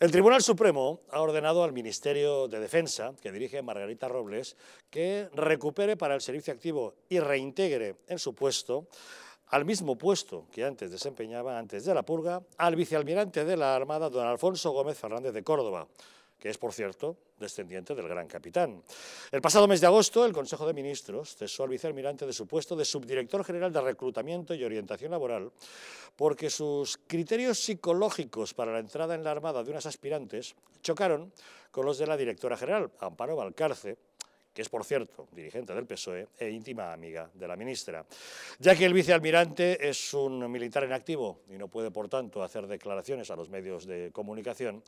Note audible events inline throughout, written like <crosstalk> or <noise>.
El Tribunal Supremo ha ordenado al Ministerio de Defensa, que dirige Margarita Robles, que recupere para el servicio activo y reintegre en su puesto al mismo puesto que antes desempeñaba antes de la purga al vicealmirante de la Armada don Alfonso Gómez Fernández de Córdoba, que es, por cierto, descendiente del gran capitán. El pasado mes de agosto, el Consejo de Ministros cesó al vicealmirante de su puesto de subdirector general de Reclutamiento y Orientación Laboral porque sus criterios psicológicos para la entrada en la Armada de unas aspirantes chocaron con los de la directora general, Amparo Valcarce, que es, por cierto, dirigente del PSOE e íntima amiga de la ministra. Ya que el vicealmirante es un militar en activo y no puede, por tanto, hacer declaraciones a los medios de comunicación,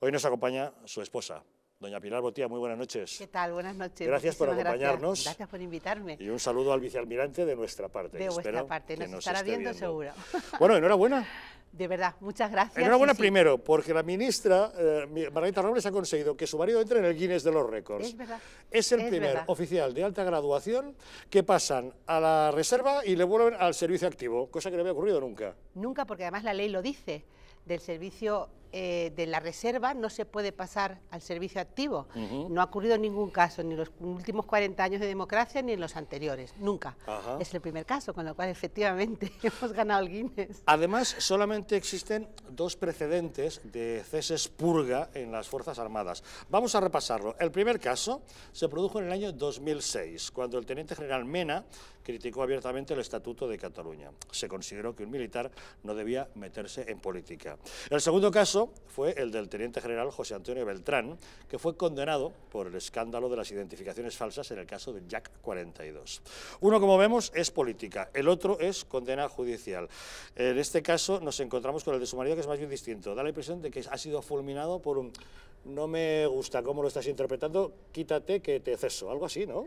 hoy nos acompaña su esposa, Doña Pilar Botía, muy buenas noches. ¿Qué tal? Buenas noches. Gracias por acompañarnos. Gracias. por invitarme. Y un saludo al vicealmirante de nuestra parte. De vuestra parte, nos, estará viendo, seguro. Bueno, enhorabuena. <laughs> De verdad, muchas gracias. Enhorabuena primero, porque la ministra eh, Margarita Robles ha conseguido que su marido entre en el Guinness de los récords. Es, verdad. es el primer oficial de alta graduación que pasan a la reserva y le vuelven al servicio activo, cosa que no había ocurrido nunca. Nunca, porque además la ley lo dice, del servicio eh, de la reserva no se puede pasar al servicio activo. No ha ocurrido ningún caso, ni en los últimos 40 años de democracia, ni en los anteriores, nunca. Es el primer caso, con lo cual efectivamente <laughs> hemos ganado el Guinness. Además, solamente existen dos precedentes de ceses purga en las Fuerzas Armadas. Vamos a repasarlo. El primer caso se produjo en el año 2006, cuando el teniente general Mena, criticó abiertamente el Estatuto de Cataluña. Se consideró que un militar no debía meterse en política. El segundo caso fue el del teniente general José Antonio Beltrán, que fue condenado por el escándalo de las identificaciones falsas en el caso de Jack 42. Uno, como vemos, es política, el otro es condena judicial. En este caso nos encontramos con el de su marido, que es más bien distinto. Da la impresión de que ha sido fulminado por un no me gusta cómo lo estás interpretando, quítate que te ceso, algo así, ¿no?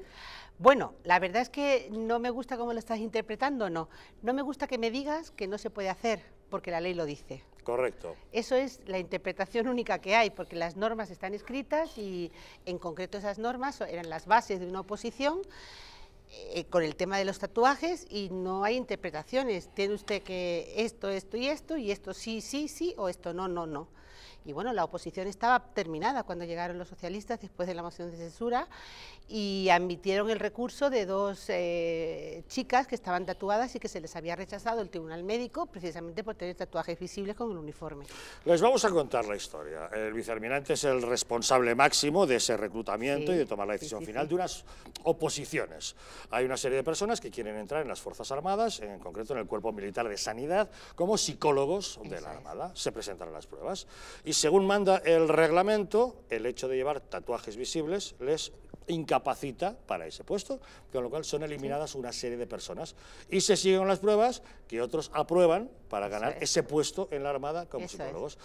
Bueno, la verdad es que no me gusta cómo lo estás interpretando, no. No me gusta que me digas que no se puede hacer, porque la ley lo dice. Correcto. Eso es la interpretación única que hay, porque las normas están escritas y en concreto esas normas eran las bases de una oposición eh, con el tema de los tatuajes y no hay interpretaciones. Tiene usted que esto, esto y esto, y esto sí, sí, sí, o esto no, no, no. Y bueno, la oposición estaba terminada cuando llegaron los socialistas después de la moción de censura y admitieron el recurso de dos eh, chicas que estaban tatuadas y que se les había rechazado el tribunal médico precisamente por tener tatuajes visibles con el uniforme. Les vamos a contar la historia. El vicealmirante es el responsable máximo de ese reclutamiento y de tomar la decisión final de unas oposiciones. Hay una serie de personas que quieren entrar en las Fuerzas Armadas, en concreto en el Cuerpo Militar de Sanidad, como psicólogos de la Armada. Se presentan las pruebas. Y según manda el reglamento, el hecho de llevar tatuajes visibles les incapacita para ese puesto, con lo cual son eliminadas una serie de personas. Y se siguen las pruebas que otros aprueban para ganar ese puesto en la Armada como psicólogos.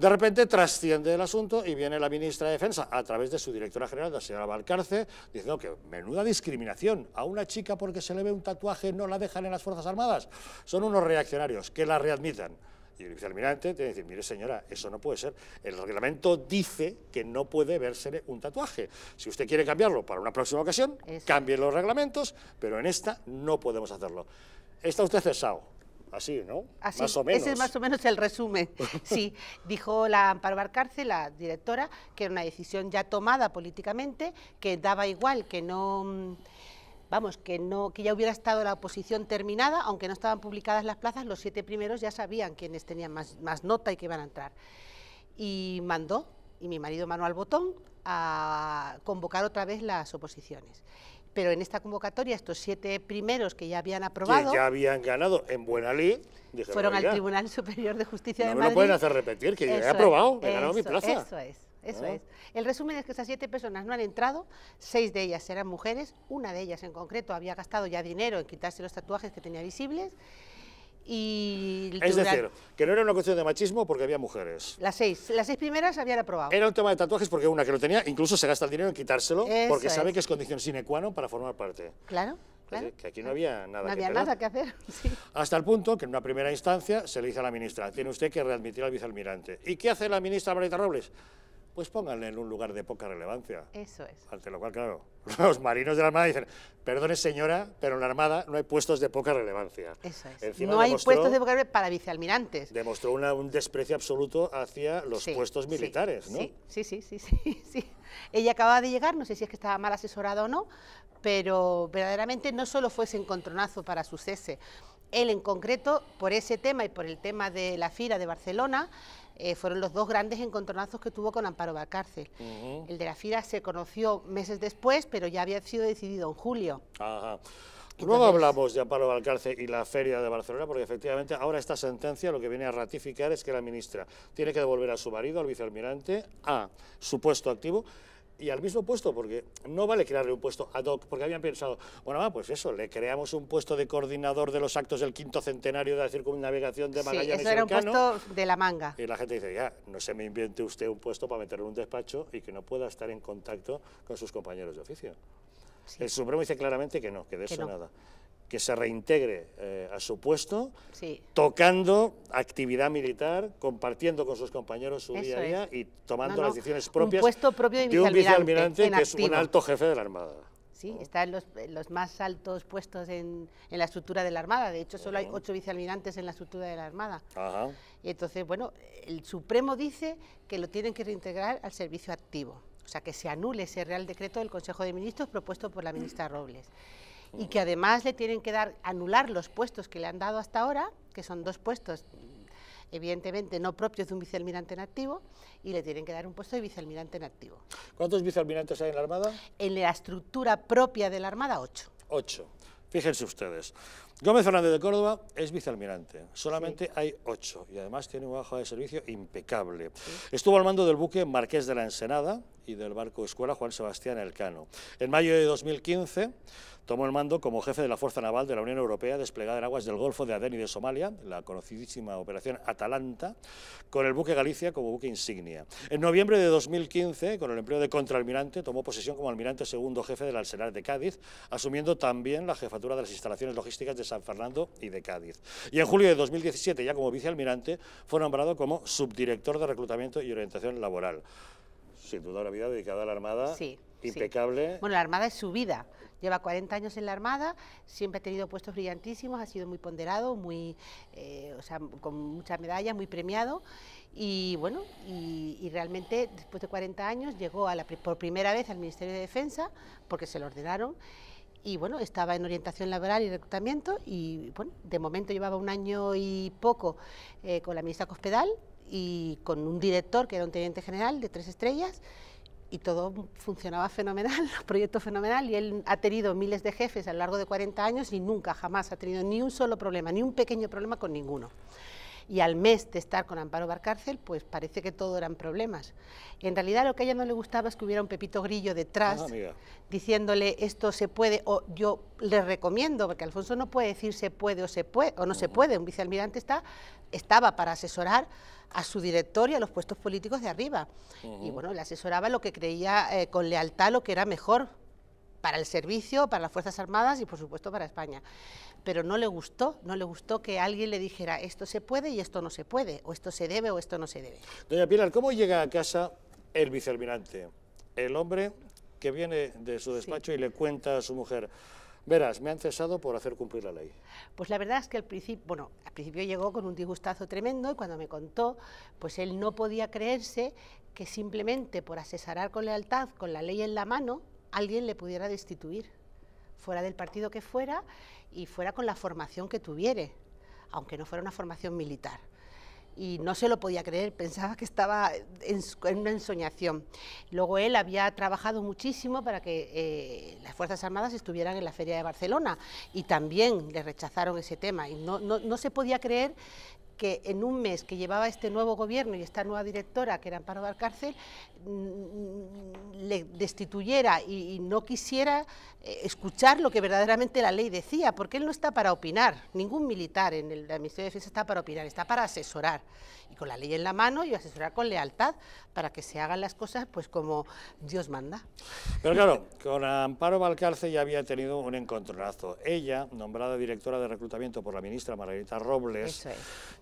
De repente trasciende el asunto y viene la ministra de Defensa a través de su directora general, la señora Valcarce, diciendo que menuda discriminación a una chica porque se le ve un tatuaje no la dejan en las Fuerzas Armadas. Son unos reaccionarios que la readmitan. Y el vicealmirante tiene que decir, mire señora, eso no puede ser. El reglamento dice que no puede versele un tatuaje. Si usted quiere cambiarlo para una próxima ocasión, cambien cambie los reglamentos, pero en esta no podemos hacerlo. Está usted cesado Así, ¿no? más o menos. Ese es más o menos el resumen. <laughs> Sí, dijo la Amparo Barcarce, la directora, que era una decisión ya tomada políticamente, que daba igual, que no vamos, que no, que ya hubiera estado la oposición terminada, aunque no estaban publicadas las plazas, los siete primeros ya sabían quiénes tenían más, más nota y que iban a entrar. Y mandó, y mi marido Manuel Botón, a convocar otra vez las oposiciones pero en esta convocatoria estos siete primeros que ya habían aprobado... Que ya habían ganado en buena ley... fueron al Tribunal Superior de Justicia de Madrid. No me lo pueden hacer repetir, que ya he aprobado, he ganado mi plaza. Eso es, eso ah. es. El resumen es que esas siete personas no han entrado, seis de ellas eran mujeres, una de ellas en concreto había gastado ya dinero en quitarse los tatuajes que tenía visibles es decir, que no era una cuestión de machismo porque había mujeres. Las seis, las seis primeras habían aprobado. Era un tema de tatuajes porque una que lo tenía incluso se gasta el dinero en quitárselo porque sabe que es condición sine qua non para formar parte. Claro. Claro, que aquí no había nada, no que, había nada que hacer. <laughs> Hasta el punto que en una primera instancia se le dice a la ministra, tiene usted que readmitir al vicealmirante. ¿Y qué hace la ministra Marita Robles? pues pónganle en un lugar de poca relevancia. Eso es. Ante lo cual, claro, <laughs> los marinos de la Armada dicen, perdone señora, pero en la Armada no hay puestos de poca relevancia. Eso es. no hay puestos de poca relevancia para vicealmirantes. Demostró un desprecio absoluto hacia los puestos militares, sí, ¿no? Sí, sí, sí, <laughs> sí, sí. Ella acababa de llegar, no sé si es que estaba mal asesorada o no, pero verdaderamente no solo fue ese encontronazo para su cese, él en concreto, por ese tema y por el tema de la FIRA de Barcelona, eh, fueron los dos grandes encontronazos que tuvo con Amparo Valcárcel. El de la FIRA se conoció meses después, pero ya había sido decidido en julio. Ajá. Luego hablamos de Amparo Valcárcel y la Feria de Barcelona, porque efectivamente ahora esta sentencia lo que viene a ratificar es que la ministra tiene que devolver a su marido, al vicealmirante, a su puesto activo y al mismo puesto, porque no vale crearle un puesto ad hoc, porque habían pensado, bueno, va, pues eso, le creamos un puesto de coordinador de los actos del quinto centenario de la circunnavegación de Magallanes. Sí, eso era un puesto de la manga. Y la gente dice, ya, no se me invente usted un puesto para meterle un despacho y que no pueda estar en contacto con sus compañeros de oficio. El Supremo dice claramente que no, que de eso nada que se reintegre eh, a su puesto, tocando actividad militar, compartiendo con sus compañeros su día a día y tomando las decisiones propias un propio de, un vicealmirante que es un alto jefe de la Armada. Sí, está en los, más altos puestos en, la estructura de la Armada. De hecho, solo hay ocho vicealmirantes en la estructura de la Armada. Y entonces, bueno, el Supremo dice que lo tienen que reintegrar al servicio activo. O sea, que se anule ese Real Decreto del Consejo de Ministros propuesto por la ministra Robles y que además le tienen que dar, anular los puestos que le han dado hasta ahora, que son dos puestos evidentemente no propios de un vicealmirante en activo, y le tienen que dar un puesto de vicealmirante en activo. ¿Cuántos vicealmirantes hay en la Armada? En la estructura propia de la Armada, ocho. Ocho. Fíjense ustedes, Gómez Fernández de Córdoba es vicealmirante, solamente hay ocho y además tiene un bajo de servicio impecable. Estuvo al mando del buque Marqués de la Ensenada y del barco Escuela Juan Sebastián Elcano. En mayo de 2015 tomó el mando como jefe de la Fuerza Naval de la Unión Europea desplegada en aguas del Golfo de Adén y de Somalia, la conocidísima operación Atalanta, con el buque Galicia como buque insignia. En noviembre de 2015, con el empleo de contraalmirante, tomó posesión como almirante segundo jefe del Arsenal de Cádiz, asumiendo también la jefatura de las instalaciones logísticas de San Fernando y de Cádiz. Y en julio de 2017, ya como vicealmirante, fue nombrado como subdirector de reclutamiento y orientación laboral. Sin duda una vida dedicada a la Armada sí. Impecable. Bueno, la Armada es su vida. Lleva 40 años en la Armada, siempre ha tenido puestos brillantísimos, ha sido muy ponderado, muy, eh, con muchas medallas, muy premiado. Y bueno, y, realmente después de 40 años llegó a la, por primera vez al Ministerio de Defensa, porque se lo ordenaron. Y bueno, estaba en orientación laboral y reclutamiento y bueno, de momento llevaba un año y poco eh, con la ministra Cospedal y con un director que era un teniente general de tres estrellas y todo funcionaba fenomenal, <laughs> proyecto fenomenal, y él ha tenido miles de jefes a lo largo de 40 años y nunca, jamás ha tenido ni un solo problema, ni un pequeño problema con ninguno. Y al mes de estar con Amparo Barcárcel, pues parece que todo eran problemas. En realidad lo que a ella no le gustaba es que hubiera un Pepito Grillo detrás, ah, diciéndole esto se puede, o yo le recomiendo, porque Alfonso no puede decir se puede o, se puede, o no se puede, un vicealmirante está estaba para asesorar a su director y a los puestos políticos de arriba. Y bueno, le asesoraba lo que creía eh, con lealtad lo que era mejor para el servicio, para las Fuerzas Armadas y por supuesto para España. Pero no le gustó, no le gustó que alguien le dijera esto se puede y esto no se puede, o esto se debe o esto no se debe. Doña Pilar, ¿cómo llega a casa el vicealmirante? El hombre que viene de su despacho y le cuenta a su mujer, Verás, me han cesado por hacer cumplir la ley. Pues la verdad es que al principio, bueno, al principio llegó con un disgustazo tremendo y cuando me contó, pues él no podía creerse que simplemente por asesorar con lealtad, con la ley en la mano, alguien le pudiera destituir, fuera del partido que fuera y fuera con la formación que tuviere, aunque no fuera una formación militar y no se lo podía creer, pensaba que estaba en, una ensoñación. Luego él había trabajado muchísimo para que eh, las Fuerzas Armadas estuvieran en la Feria de Barcelona y también le rechazaron ese tema y no, no, no se podía creer que en un mes que llevaba este nuevo gobierno y esta nueva directora, que era Amparo cárcel mm, le destituyera y, no quisiera eh, escuchar lo que verdaderamente la ley decía, porque él no está para opinar, ningún militar en el, ministerio de Defensa está para opinar, está para asesorar y con la ley en la mano y asesorar con lealtad para que se hagan las cosas pues como Dios manda. Pero claro, con Amparo Balcarce ya había tenido un encontronazo. Ella, nombrada directora de reclutamiento por la ministra Margarita Robles,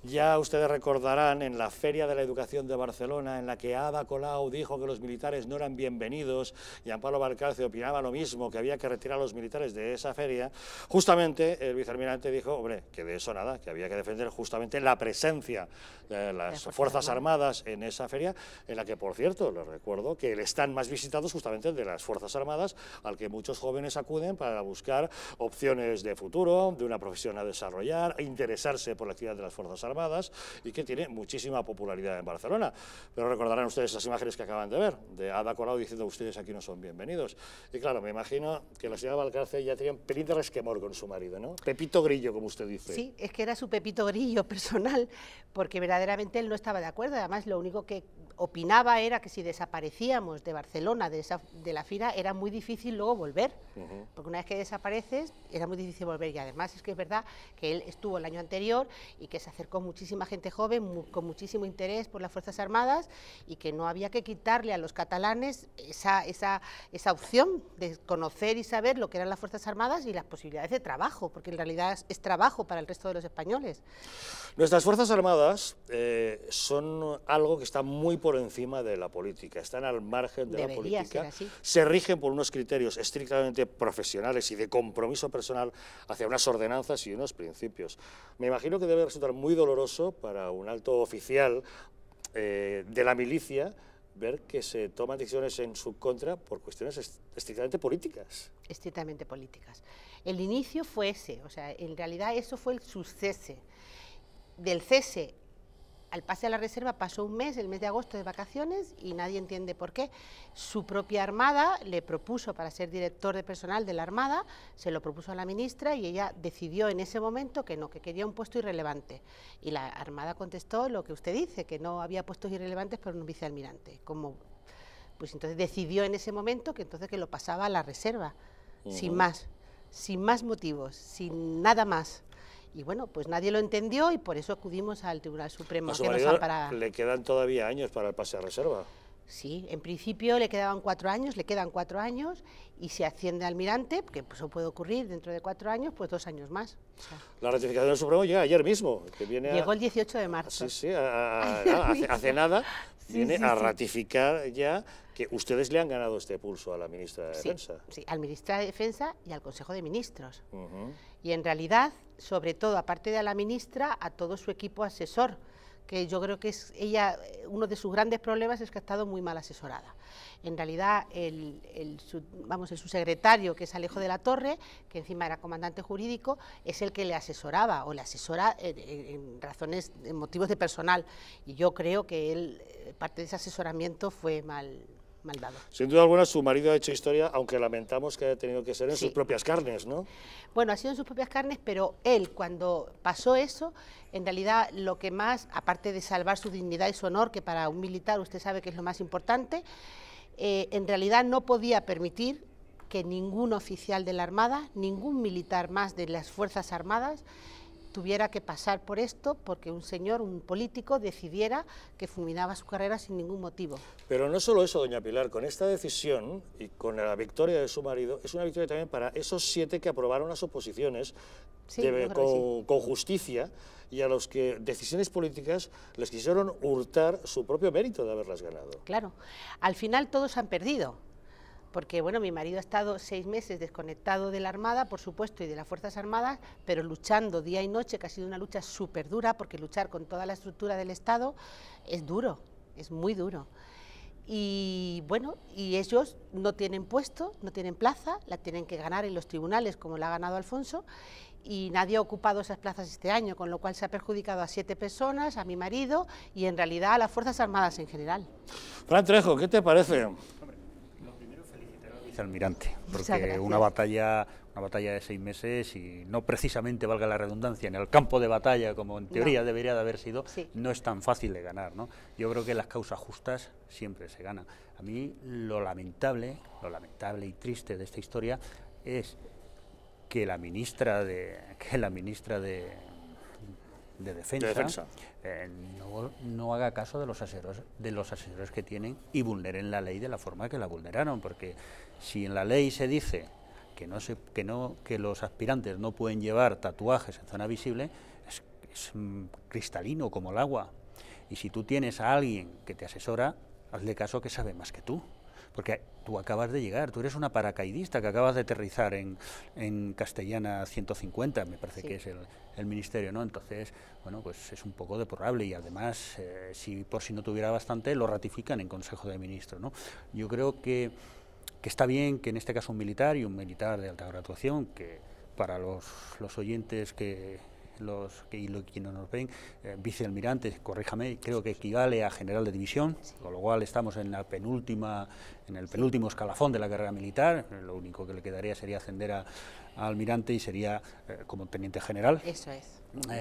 ya ustedes recordarán en la Feria de la Educación de Barcelona en la que Ada Colau dijo que los militares no eran bienvenidos y Amparo Valcarce opinaba lo mismo, que había que retirar a los militares de esa feria, justamente el vicealmirante dijo, hombre, que de eso nada, que había que defender justamente la presencia de las Fuerzas Armadas en esa feria, en la que, por cierto, les recuerdo que el stand más visitados justamente el de las Fuerzas Armadas, al que muchos jóvenes acuden para buscar opciones de futuro, de una profesión a desarrollar, interesarse por la actividad de las Fuerzas Armadas y que tiene muchísima popularidad en Barcelona. Pero recordarán ustedes las imágenes que acaban de ver, de Ada Colau diciendo ustedes aquí no son bienvenidos. Y claro, me imagino que la señora Valcarce ya tenía un pelín de resquemor con su marido, ¿no? Pepito Grillo, como usted dice. Sí, es que era su Pepito Grillo personal, porque verdaderamente él no estaba de acuerdo, además lo único que opinaba era que si desaparecíamos de Barcelona, de, de la fira, era muy difícil luego volver, porque una vez que desapareces era muy difícil volver y además es que es verdad que él estuvo el año anterior y que se acercó muchísima gente joven con muchísimo interés por las Fuerzas Armadas y que no había que quitarle a los catalanes esa, esa, esa opción de conocer y saber lo que eran las Fuerzas Armadas y las posibilidades de trabajo, porque en realidad es, trabajo para el resto de los españoles. Nuestras Fuerzas Armadas eh, son algo que está muy por encima de la política, están al margen de la política, se rigen por unos criterios estrictamente profesionales y de compromiso personal hacia unas ordenanzas y unos principios. Me imagino que debe resultar muy doloroso para un alto oficial eh, de la milicia ver que se toman decisiones en su contra por cuestiones estrictamente políticas. Estrictamente políticas. El inicio fue ese, o sea, en realidad eso fue el suceso Del cese al pase a la reserva pasó un mes, el mes de agosto de vacaciones, y nadie entiende por qué. Su propia Armada le propuso para ser director de personal de la Armada, se lo propuso a la ministra y ella decidió en ese momento que no, que quería un puesto irrelevante. Y la Armada contestó lo que usted dice, que no había puestos irrelevantes para un vicealmirante. Como, pues entonces decidió en ese momento que entonces que lo pasaba a la reserva, sin más, sin más motivos, sin nada más. Y bueno, pues nadie lo entendió y por eso acudimos al Tribunal Supremo. le quedan todavía años para el pase a reserva. Sí, en principio le quedaban cuatro años, le quedan cuatro años y si asciende almirante, que pues, eso puede ocurrir dentro de cuatro años, pues dos años más. La ratificación del Supremo llega ayer mismo. Que viene Llegó el 18 de marzo. Sí, sí, <laughs> hace, nada, viene a ratificar ya que ustedes le han ganado este pulso a la ministra de Defensa. Sí, al ministra de Defensa y al Consejo de Ministros. Y en realidad, sobre todo, aparte de a la ministra, a todo su equipo asesor, que yo creo que es ella, eh, uno de sus grandes problemas es que ha estado muy mal asesorada. En realidad, el, el, vamos, el subsecretario, que es Alejo de la Torre, que encima era comandante jurídico, es el que le asesoraba o le asesora en, razones, motivos de personal. Y yo creo que él, eh, parte de ese asesoramiento fue mal, sin duda alguna, su marido ha hecho historia, aunque lamentamos que haya tenido que ser en sus propias carnes, ¿no? Bueno, ha sido en sus propias carnes, pero él, cuando pasó eso, en realidad lo que más, aparte de salvar su dignidad y su honor, que para un militar usted sabe que es lo más importante, eh, en realidad no podía permitir que ningún oficial de la Armada, ningún militar más de las Fuerzas Armadas, tuviera que pasar por esto porque un señor, un político, decidiera que fulminaba su carrera sin ningún motivo. Pero no solo eso, doña Pilar, con esta decisión y con la victoria de su marido, es una victoria también para esos siete que aprobaron las oposiciones con, con, justicia y a los que decisiones políticas les quisieron hurtar su propio mérito de haberlas ganado. Claro, al final todos han perdido porque bueno, mi marido ha estado seis meses desconectado de la Armada, por supuesto, y de las Fuerzas Armadas, pero luchando día y noche, que ha sido una lucha súper dura, porque luchar con toda la estructura del Estado es duro, es muy duro. Y bueno, y ellos no tienen puesto, no tienen plaza, la tienen que ganar en los tribunales, como la ha ganado Alfonso, y nadie ha ocupado esas plazas este año, con lo cual se ha perjudicado a siete personas, a mi marido y en realidad a las Fuerzas Armadas en general. Fran Trejo, ¿qué te parece? almirante, porque una batalla, una batalla de seis meses y no precisamente valga la redundancia en el campo de batalla como en teoría debería de haber sido, no es tan fácil de ganar, ¿no? Yo creo que las causas justas siempre se ganan. A mí lo lamentable, lo lamentable y triste de esta historia es que la ministra de <laughs> que la ministra de de defensa, eh, no, no, haga caso de los, asesores, de los asesores que tienen y vulneren la ley de la forma que la vulneraron, porque si en la ley se dice que, no se, que, no, que los aspirantes no pueden llevar tatuajes en zona visible, es mm, cristalino como el agua. Y si tú tienes a alguien que te asesora, hazle caso que sabe más que tú. Porque tú acabas de llegar, tú eres una paracaidista que acabas de aterrizar en, Castellana 150, me parece que es el, ministerio, ¿no? Entonces, bueno, pues es un poco deplorable y además, eh, si por si no tuviera bastante, lo ratifican en Consejo de Ministros, ¿no? Yo creo que, que está bien que en este caso un militar y un militar de alta graduación, que para los, los oyentes que, los que, y lo, no nos ven, eh, vicealmirante, corríjame, creo que equivale a general de división, con lo cual estamos en la penúltima, en el penúltimo escalafón de la carrera militar, eh, lo único que le quedaría sería ascender a, almirante y sería eh, como teniente general. Eso es.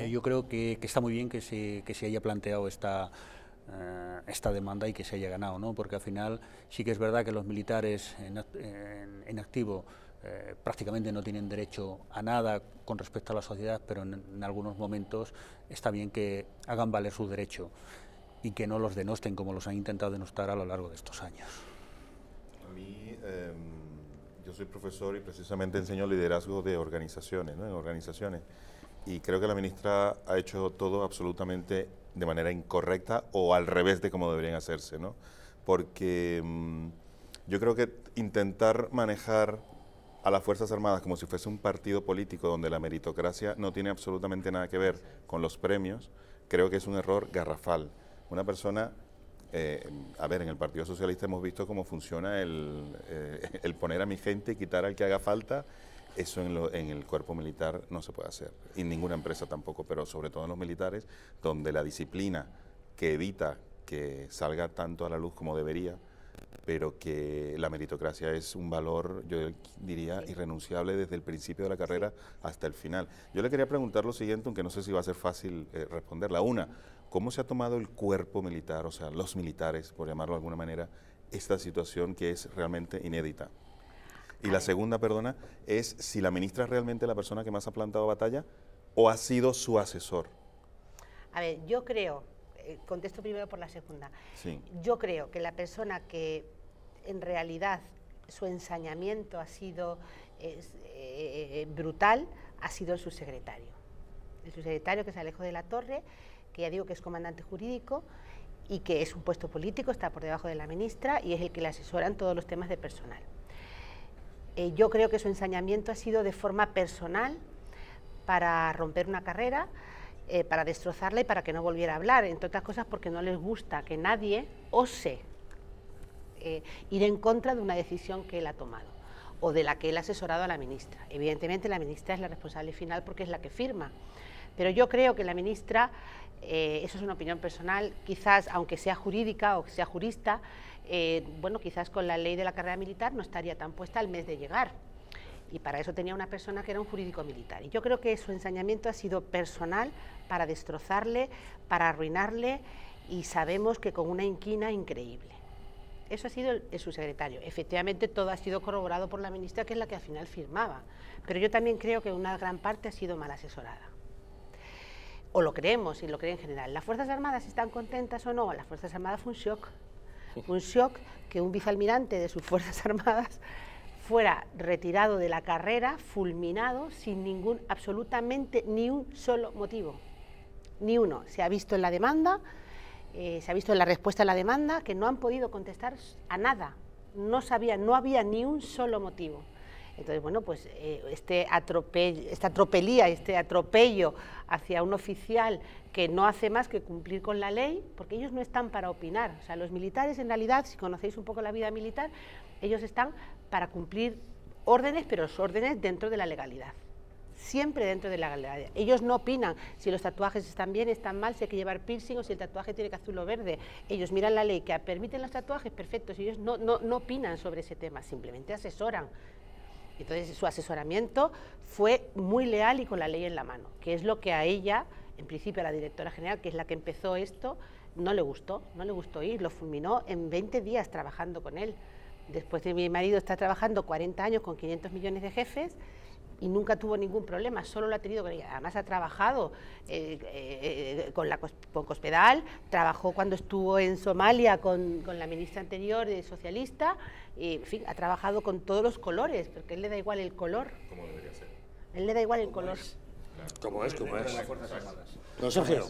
yo creo que, está muy bien que se, que se haya planteado esta esta demanda y que se haya ganado, ¿no? porque al final sí que es verdad que los militares en activo eh, prácticamente no tienen derecho a nada con respecto a la sociedad, pero en, algunos momentos está bien que hagan valer su derecho y que no los denosten como los han intentado denostar a lo largo de estos años. A mí, em, yo soy profesor y precisamente enseño liderazgo de organizaciones, ¿no? en organizaciones, y creo que la ministra ha hecho todo absolutamente de manera incorrecta o al revés de cómo deberían hacerse, ¿no? porque em, yo creo que intentar manejar a las Fuerzas Armadas como si fuese un partido político donde la meritocracia no tiene absolutamente nada que ver con los premios, creo que es un error garrafal. Una persona eh, a ver, en el Partido Socialista hemos visto cómo funciona eh, <laughs> el, poner a mi gente y quitar al que haga falta. Eso en, en el cuerpo militar no se puede hacer, y en ninguna empresa tampoco, pero sobre todo en los militares, donde la disciplina que evita que salga tanto a la luz como debería, pero que la meritocracia es un valor, yo diría, irrenunciable desde el principio de la carrera hasta el final. Yo le quería preguntar lo siguiente, aunque no sé si va a ser fácil eh, responderla. Una, ¿cómo se ha tomado el cuerpo militar, o sea, los militares, por llamarlo de alguna manera, esta situación que es realmente inédita? Y la segunda, perdona, es si la ministra es realmente la persona que más ha plantado batalla o ha sido su asesor. A ver, yo creo eh, contesto primero por la segunda. Yo creo que la persona que en realidad su ensañamiento ha sido eh, brutal ha sido su secretario. El subsecretario que es Alejo de la Torre, que ya digo que es comandante jurídico y que es un puesto político, está por debajo de la ministra y es el que le asesora en todos los temas de personal. Eh, yo creo que su ensañamiento ha sido de forma personal para romper una carrera, eh, para destrozarla y para que no volviera a hablar, entre otras cosas porque no les gusta que nadie ose eh, ir en contra de una decisión que él ha tomado o de la que él ha asesorado a la ministra. Evidentemente la ministra es la responsable final porque es la que firma, pero yo creo que la ministra, eh, eso es una opinión personal, quizás aunque sea jurídica o sea jurista, bueno, quizás con la ley de la carrera militar no estaría tan puesta al mes de llegar y para eso tenía una persona que era un jurídico militar. Y yo creo que su ensañamiento ha sido personal para destrozarle, para arruinarle y sabemos que con una inquina increíble. Eso ha sido su secretario. Efectivamente, todo ha sido corroborado por la ministra, que es la que al final firmaba. Pero yo también creo que una gran parte ha sido mal asesorada o lo creemos y lo creen en general. ¿Las Fuerzas Armadas están contentas o no? Las Fuerzas Armadas fue un shock. Un shock que un vicealmirante de sus Fuerzas <laughs> Armadas fuera retirado de la carrera, fulminado, sin ningún, absolutamente ni un solo motivo. Ni uno. Se ha visto en la demanda, eh, se ha visto en la respuesta a la demanda, que no han podido contestar a nada. No sabía, no había ni un solo motivo. Entonces, bueno, pues eh, este atropello, esta atropelía, este atropello hacia un oficial que no hace más que cumplir con la ley, porque ellos no están para opinar. O sea, los militares, en realidad, si conocéis un poco la vida militar, ellos están para cumplir órdenes, pero órdenes dentro de la legalidad. Siempre dentro de la legalidad. Ellos no opinan si los tatuajes están bien, están mal, si hay que llevar piercing o si el tatuaje tiene que azul o verde. Ellos miran la ley que permiten los tatuajes, Y Ellos no, no, no opinan sobre ese tema, simplemente asesoran. Entonces su asesoramiento fue muy leal y con la ley en la mano, que es lo que a ella, en principio a la directora general, que es la que empezó esto, no le gustó, no le gustó ir, lo fulminó en 20 días trabajando con él. Después de mi marido está trabajando 40 años con 500 millones de jefes y nunca tuvo ningún problema, solo lo ha tenido Además ha trabajado eh, eh, eh, con, la, con Cospedal, trabajó cuando estuvo en Somalia con, la ministra anterior de socialista, en fin, ha trabajado con todos los colores, porque él le da igual el color. Como debería ser. él le da igual el color. Como es, como es. No, Sergio.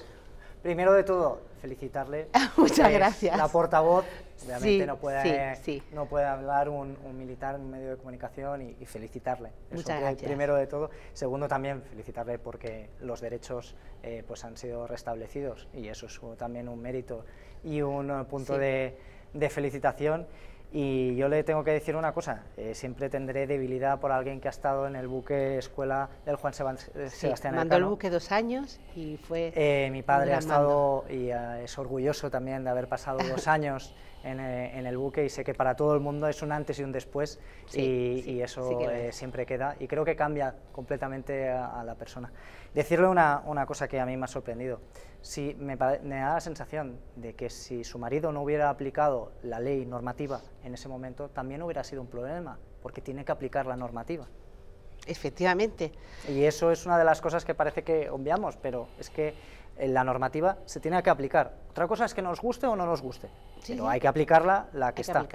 Primero de todo, felicitarle. <laughs> Muchas gracias. La portavoz, obviamente no, puede, no puede hablar un, militar en un medio de comunicación y, felicitarle. Eso Muchas gracias. Primero de todo. Segundo, también felicitarle porque los derechos eh, pues han sido restablecidos y eso es también un mérito y un eh, punto de, de felicitación. Y yo le tengo que decir una cosa, eh, siempre tendré debilidad por alguien que ha estado en el buque escuela del Juan Sebastián. Eh, sí, Sebastián Mandó el buque dos años y fue... Eh, mi padre ha estado y es orgulloso también de haber pasado dos <laughs> años en, el buque y sé que para todo el mundo es un antes y un después y, eso siempre queda y creo que cambia completamente a, la persona. Decirle una, una cosa que a mí me ha sorprendido si me, da la sensación de que si su marido no hubiera aplicado la ley normativa en ese momento, también hubiera sido un problema, porque tiene que aplicar la normativa. Efectivamente. Y eso es una de las cosas que parece que obviamos, pero es que eh, la normativa se tiene que aplicar. Otra cosa es que nos guste o no nos guste, pero hay que aplicarla la que está.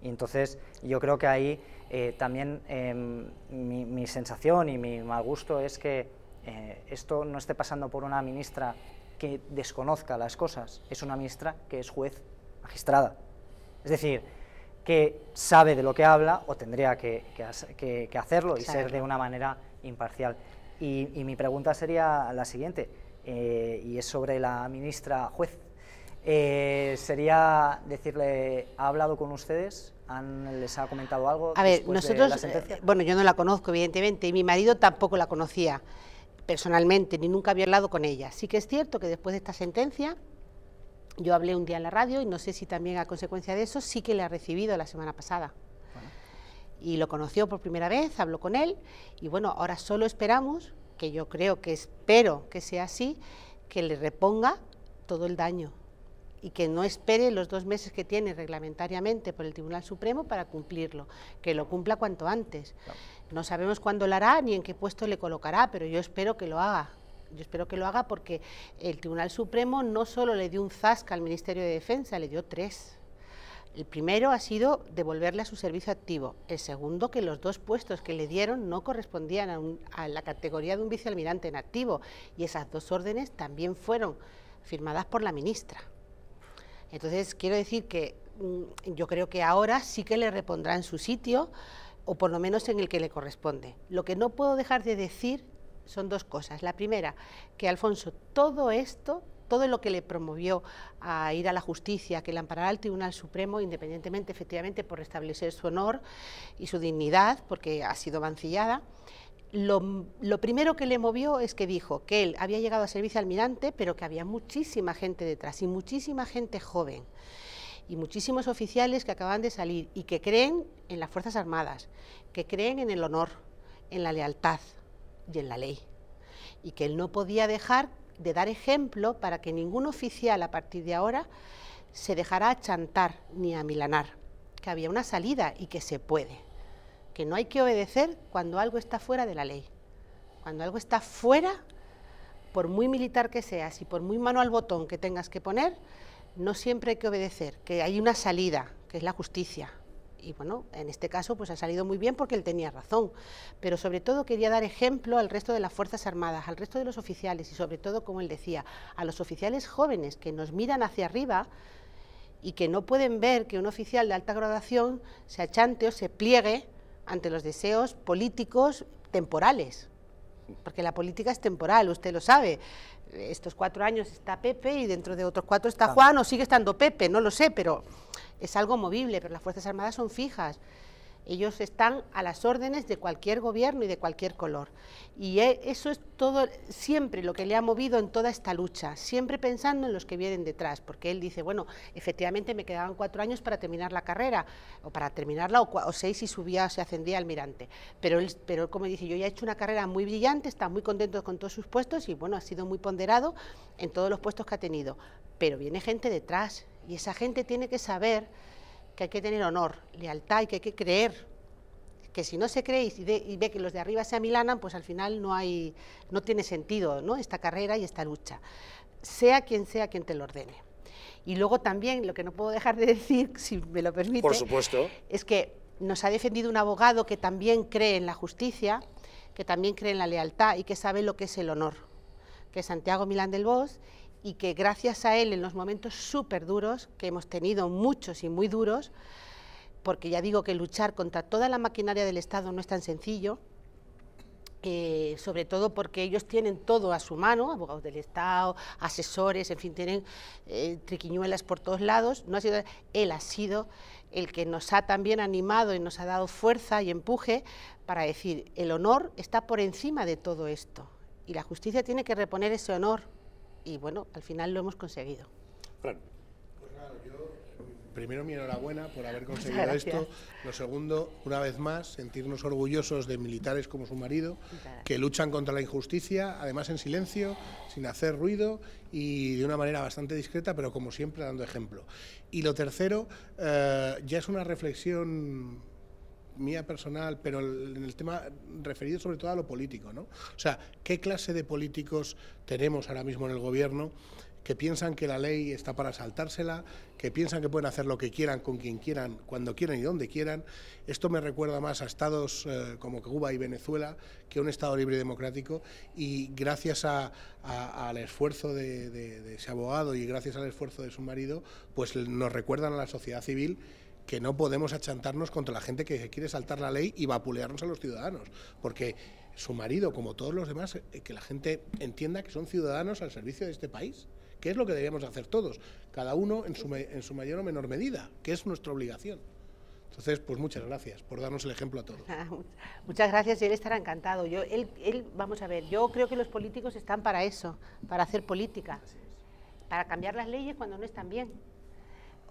Y entonces yo creo que ahí eh, también em, mi, sensación y mi mal gusto es que eh, esto no esté pasando por una ministra que desconozca las cosas es una ministra que es juez magistrada. Es decir, que sabe de lo que habla o tendría que, hacerlo y ser de una manera imparcial. Y, mi pregunta sería la siguiente, eh, y es sobre la ministra juez. Eh, sería decirle, ¿ha hablado con ustedes? ¿Les ha comentado algo? A ver, nosotros, eh, bueno, yo no la conozco, evidentemente, y mi marido tampoco la conocía personalmente, ni nunca había hablado con ella. Sí que es cierto que después de esta sentencia, yo hablé un día en la radio y no sé si también a consecuencia de eso sí que le ha recibido la semana pasada. Y lo conoció por primera vez, habló con él y bueno, ahora solo esperamos, que yo creo que espero que sea así, que le reponga todo el daño y que no espere los dos meses que tiene reglamentariamente por el Tribunal Supremo para cumplirlo, que lo cumpla cuanto antes. No sabemos cuándo lo hará ni en qué puesto le colocará, pero yo espero que lo haga. Yo espero que lo haga porque el Tribunal Supremo no solo le dio un zasca al Ministerio de Defensa, le dio tres. El primero ha sido devolverle a su servicio activo. El segundo, que los dos puestos que le dieron no correspondían a, a la categoría de un vicealmirante en activo. Y esas dos órdenes también fueron firmadas por la ministra. Entonces, quiero decir que mm, yo creo que ahora sí que le repondrá en su sitio o por lo menos en el que le corresponde. Lo que no puedo dejar de decir son dos cosas. La primera, que Alfonso, todo esto, todo lo que le promovió a ir a la justicia, que le amparará al Tribunal Supremo, independientemente efectivamente por restablecer su honor y su dignidad, porque ha sido mancillada, lo, lo, primero que le movió es que dijo que él había llegado a servicio almirante, pero que había muchísima gente detrás y muchísima gente joven y muchísimos oficiales que acaban de salir y que creen en las Fuerzas Armadas, que creen en el honor, en la lealtad y en la ley. Y que él no podía dejar de dar ejemplo para que ningún oficial a partir de ahora se dejara chantar ni amilanar, que había una salida y que se puede, que no hay que obedecer cuando algo está fuera de la ley. Cuando algo está fuera, por muy militar que seas y por muy mano al botón que tengas que poner, no siempre hay que obedecer, que hay una salida, que es la justicia. Y bueno, en este caso pues ha salido muy bien porque él tenía razón, pero sobre todo quería dar ejemplo al resto de las Fuerzas Armadas, al resto de los oficiales y sobre todo, como él decía, a los oficiales jóvenes que nos miran hacia arriba y que no pueden ver que un oficial de alta graduación se achante o se pliegue ante los deseos políticos temporales porque la política es temporal, usted lo sabe. Estos cuatro años está Pepe y dentro de otros cuatro está Juan o sigue estando Pepe, no lo sé, pero es algo movible, pero las Fuerzas Armadas son fijas. Ellos están a las órdenes de cualquier gobierno y de cualquier color. Y eh, eso es todo, siempre lo que le ha movido en toda esta lucha, siempre pensando en los que vienen detrás, porque él dice, bueno, efectivamente me quedaban cuatro años para terminar la carrera, o para terminarla, o, seis si subía o se ascendía almirante. Pero pero como dice, yo ya he hecho una carrera muy brillante, está muy contento con todos sus puestos y bueno, ha sido muy ponderado en todos los puestos que ha tenido. Pero viene gente detrás y esa gente tiene que saber que hay que tener honor, lealtad y que hay que creer. Que si no se cree y, ve que los de arriba se amilanan, pues al final no, hay, no tiene sentido ¿no? esta carrera y esta lucha. Sea quien sea quien te lo ordene. Y luego también, lo que no puedo dejar de decir, <laughs> si me lo permite, es que nos ha defendido un abogado que también cree en la justicia, que también cree en la lealtad y que sabe lo que es el honor, que es Santiago Milán del Bosch, y que gracias a él en los momentos súper duros, que hemos tenido muchos y muy duros, porque ya digo que luchar contra toda la maquinaria del Estado no es tan sencillo, eh, sobre todo porque ellos tienen todo a su mano, abogados del Estado, asesores, en fin, tienen eh, triquiñuelas por todos lados. No ha sido, él ha sido el que nos ha también animado y nos ha dado fuerza y empuje para decir, el honor está por encima de todo esto y la justicia tiene que reponer ese honor y bueno, al final lo hemos conseguido. Fran. Pues primero mi enhorabuena por haber conseguido esto. Lo segundo, una vez más, sentirnos orgullosos de militares como su marido, que luchan contra la injusticia, además en silencio, sin hacer ruido y de una manera bastante discreta, pero como siempre dando ejemplo. Y lo tercero, eh, ya es una reflexión mía personal, pero en el tema referido sobre todo a lo político, ¿no? O sea, ¿qué clase de políticos tenemos ahora mismo en el gobierno que piensan que la ley está para saltársela, que piensan que pueden hacer lo que quieran con quien quieran, cuando quieran y donde quieran. Esto me recuerda más a estados eh, como Cuba y Venezuela que un estado libre y democrático y gracias al esfuerzo de, de ese abogado y gracias al esfuerzo de su marido, pues nos recuerdan a la sociedad civil que no podemos achantarnos contra la gente que quiere saltar la ley y vapulearnos a los ciudadanos, porque su marido, como todos los demás, eh, que la gente entienda que son ciudadanos al servicio de este país, que es lo que deberíamos hacer todos, cada uno en su, mayor o menor medida, que es nuestra obligación. Entonces, pues muchas gracias por darnos el ejemplo a todos. <laughs> muchas gracias y él estará encantado. Yo, él, él, vamos a ver, yo creo que los políticos están para eso, para hacer política, para cambiar las leyes cuando no están bien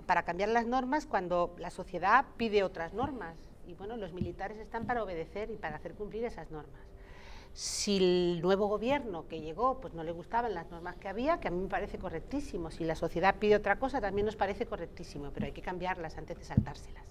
para cambiar las normas cuando la sociedad pide otras normas. Y bueno, los militares están para obedecer y para hacer cumplir esas normas. Si el nuevo gobierno que llegó pues no le gustaban las normas que había, que a mí me parece correctísimo, si la sociedad pide otra cosa también nos parece correctísimo, pero hay que cambiarlas antes de saltárselas.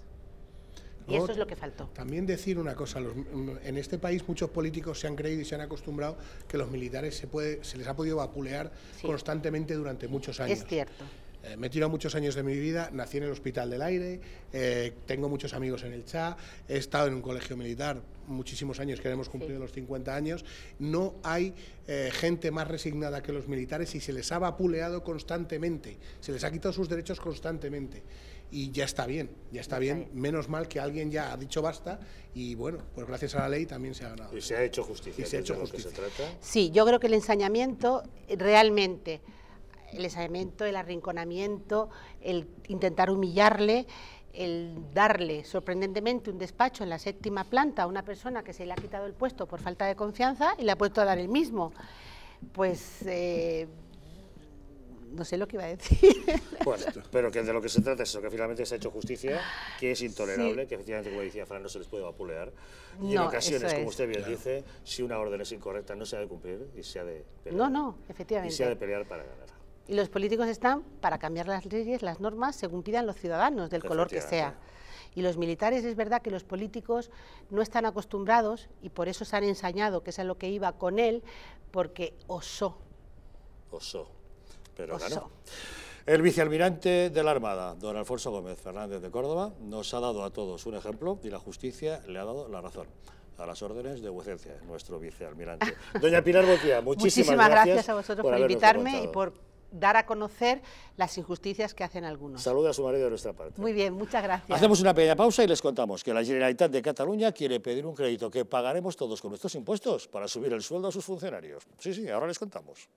Y eso es lo que faltó. También decir una cosa, en este país muchos políticos se han creído y se han acostumbrado que los militares se, puede, se les ha podido vapulear constantemente durante muchos años. Es cierto. Eh, me he tirado muchos años de mi vida, nací en el Hospital del Aire, eh, tengo muchos amigos en el CHA, he estado en un colegio militar muchísimos años, que hemos cumplido los 50 años. No hay eh, gente más resignada que los militares y se les ha vapuleado constantemente, se les ha quitado sus derechos constantemente. Y ya está bien, ya está, bien. Menos mal que alguien ya ha dicho basta y bueno, pues gracias a la ley también se ha ganado. Y se ha hecho justicia. Y se ha hecho justicia. Se trata. Sí, yo creo que el ensañamiento realmente el esadimento, el arrinconamiento, el intentar humillarle, el darle sorprendentemente un despacho en la séptima planta a una persona que se le ha quitado el puesto por falta de confianza y le ha puesto a dar el mismo. Pues eh, no sé lo que iba a decir. <laughs> pero que de lo que se trata es eso, que finalmente se ha hecho justicia, que es intolerable, que efectivamente, como decía Fran, no se les puede vapulear. Y en ocasiones, como usted bien dice, si una orden es incorrecta, no se ha de cumplir y se ha de No, no, efectivamente. Y se ha de pelear para ganar. Y los políticos están para cambiar las leyes, las normas, según pidan los ciudadanos, del color que sea. Y los militares es verdad que los políticos no están acostumbrados y por eso se han ensañado, que es lo que iba con él, porque osó. Osó, pero Ganó. El vicealmirante de la Armada, don Alfonso Gómez Fernández de Córdoba, nos ha dado a todos un ejemplo y la justicia le ha dado la razón a las órdenes de vuecencia, nuestro vicealmirante. <laughs> Doña Pilar Botía, muchísimas, muchísimas gracias, a vosotros por invitarme y por dar a conocer las injusticias que hacen algunos. Saluda a su marido de nuestra parte. Muy bien, muchas gracias. Hacemos una pequeña pausa y les contamos que la Generalitat de Cataluña quiere pedir un crédito que pagaremos todos con nuestros impuestos para subir el sueldo a sus funcionarios. Sí, sí, ahora les contamos.